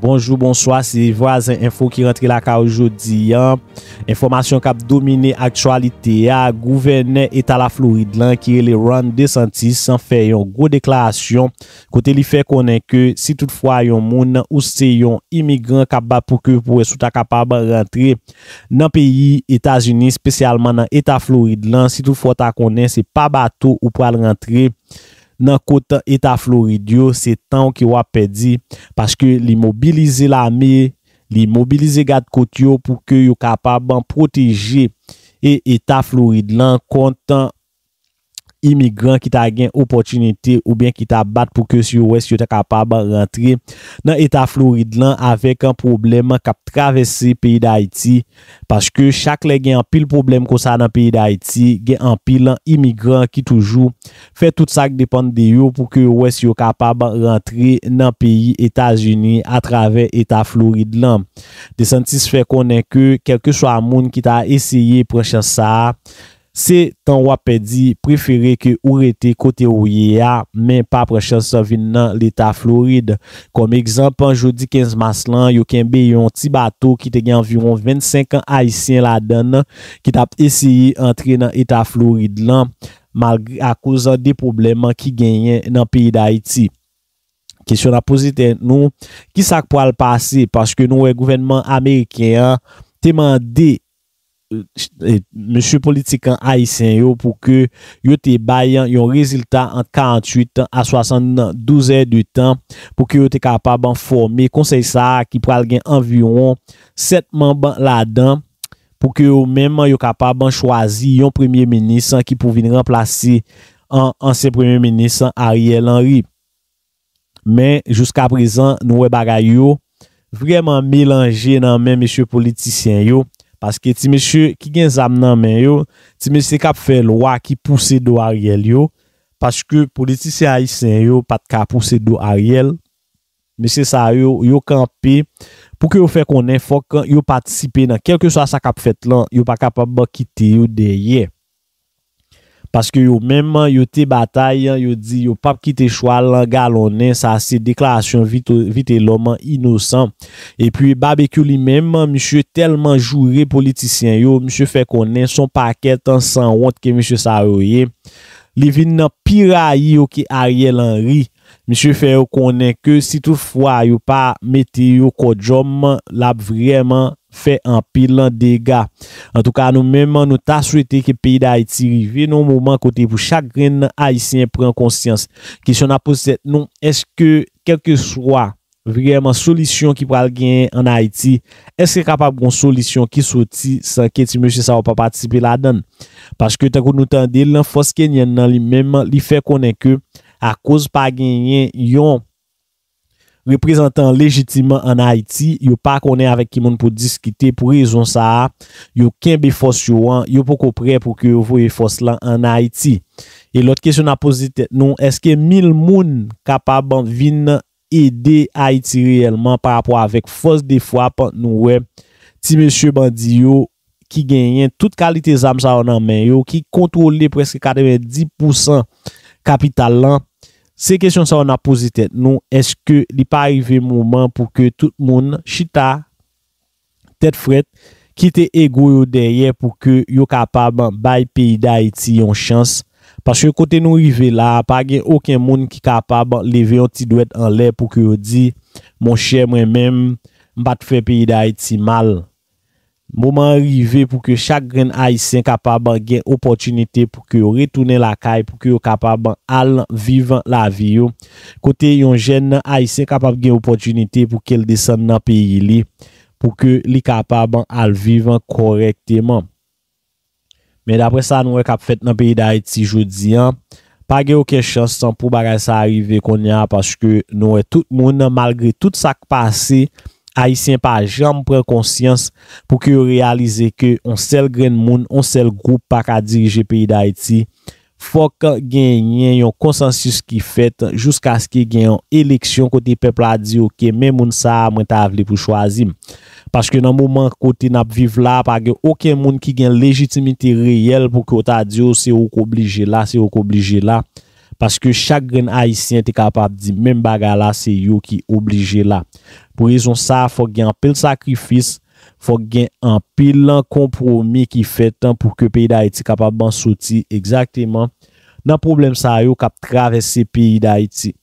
Bonjou, bonsoi, se vwazen info ki rentre la ka oujoudi an. Enfomasyon kap domine aktualite a, gouverne etal la Florid lan ki re le rande de Santis san fe yon go deklarasyon. Kote li fe konen ke si toutfwa yon moun nan ou se yon imigran kap ba pouke pou esouta kapaba rentre nan peyi Etasunis, spesyalman nan etal Florid lan. Si toutfwa ta konen se pa bato ou pral rentre. nan koutan Eta Florid yo, se tan ki wap pedi, paske li mobilize la mi, li mobilize gad kout yo, pou ke yo kapab ban proteje e Eta Florid lan koutan imigran ki ta gen opotinite ou ben ki ta bat pou ke si yo wè si yo te kapab rentre nan Eta Florid lan avek an problem an kap travesse peyi da Haiti. Pache ke chak le gen an pil problem kon sa nan peyi da Haiti, gen an pil an imigran ki toujou fe tout sa ki depande de yo pou ke yo wè si yo kapab rentre nan peyi Eta Geni a travesse Eta Florid lan. Desanti se fe konen ke kelke so amoun ki ta esye preche sa a, Se tan wap pedi preferi ke ou rete kote ou ye a men paproche sa vin nan l'Etat Floride. Kom ekzampan, jodi 15 mas lan, yo ken beyon ti bato ki te gen environ 25 an Haitien la dan nan ki tap eseyi antre nan Etat Floride lan mal gri akouzan de poubleman ki genyen nan peyi d'Haiti. Kisyon aposite nou, ki sak pou al pase? Paske nou we gouvenman Amerikean temande Euh, euh, monsye politikan a isen yo pou ke yo te bayan yon rezultat an 48 an a 72 an de tan pou ke yo te kapab an forme konseysar ki pral gen anviron setman ban la dan pou ke yo menman yo kapab an chwazi yon premier menisan ki pou vin remplase an anse premier menisan Ariel Henry men jouska prezan nou we bagay yo vreman melange nan men monsye politisyen yo Paske ti mèche ki gen zam nan men yo, ti mèche se kap fè lwa ki pousse do a riyel yo. Paske politisi a isen yo pat ka pousse do a riyel. Mèche sa yo, yo kanpe pou ki yo fè konen fòk yo patisipe nan kelke so a sa kap fèt lan yo pa kap ap bakite yo deye. Paske yo menman yo te batay, yo di yo pap ki te chwa langa lonen sa se deklarasyon vite loman inosan. E pi babek yo li menman, mi se telman jure politisyen yo, mi se fe konen son paket an san wot ke mi se saroye. Li vin nan pira yi yo ki a rye lan ri. Mi se fe konen ke si tou fwa yo pa mete yo kodjom la vreman. Fè an pilan dega. An tou ka nou menman nou ta souwete ki peyi da Haiti rivye nou mouman kote pou chakren nan Haitien pren konsyans. Kisyon aposet nou, eske kelke swa, vreman solisyon ki pral genyen an Haiti, eske kapab goun solisyon ki soti sa anketi meche sa wap apatisipi la dan. Pache ke tenkou nou tende, lan fos kenyen nan li menman li fè konen ke a kouz pa genyen yon reprezentan lejitiman an Haiti, yo pa konen avèk ki moun pou diskite, pou rezon sa a, yo kenbe fos yo an, yo pou kopre pou ki yo vou e fos lan an Haiti. E lote kesyon aposite nou, eske mil moun kapab ban vin edè Haiti reyelman par apò avèk fos defwa pan nou we, ti mèsyè bandi yo ki genyen tout kalite zam sa an an men yo, ki kontrole preske 90% kapital lan Se kesyon sa wana pozite nou, eske li pa rive mouman pou ke tout moun chita, tet fret, kite ego yo derye pou ke yo kapab bay peyi da iti yon chans. Pas yo kote nou rive la, pa gen oken moun ki kapab leve yon ti dwet an lè pou ke yo di, moun chè mwen mèm mbat fè peyi da iti mal. Mouman rive pou ke chak ren a isen kapab gen opotunite pou ke yo retoune la kay pou ke yo kapab al vivan la vi yo. Kote yon jen nan a isen kapab gen opotunite pou ke el desen nan peyi li pou ke li kapab al vivan korekteman. Men dapre sa nou e kap fèt nan peyi da eti jodi an. Pa ge yo kèchansan pou bagay sa rive kon ya paske nou e tout moun nan malgre tout sak pasey Ayisyen pa jam pren konsyans pou ki yo realize ke on sel gren moun, on sel goup pa ka dirije peyi da iti Fok genyen yon konsensus ki fet jouska skye genyon eleksyon kote pepla diyo ke men moun sa mwen ta avli pou chwazi Paske nan mouman kote nap viv la pa genyon oken moun ki gen legitimiti reyel pou ki yo ta diyo oh, se ouk oblije la, se ouk oblije la Paske chak gren haisyen te kapap di men bagala se yo ki oblije la. Po rezon sa fok gen apel sakrifis, fok gen apel lan kompromi ki fe tan pou ke peyi da iti kapap ban soti. Eksakteman nan problem sa yo kap travese peyi da iti.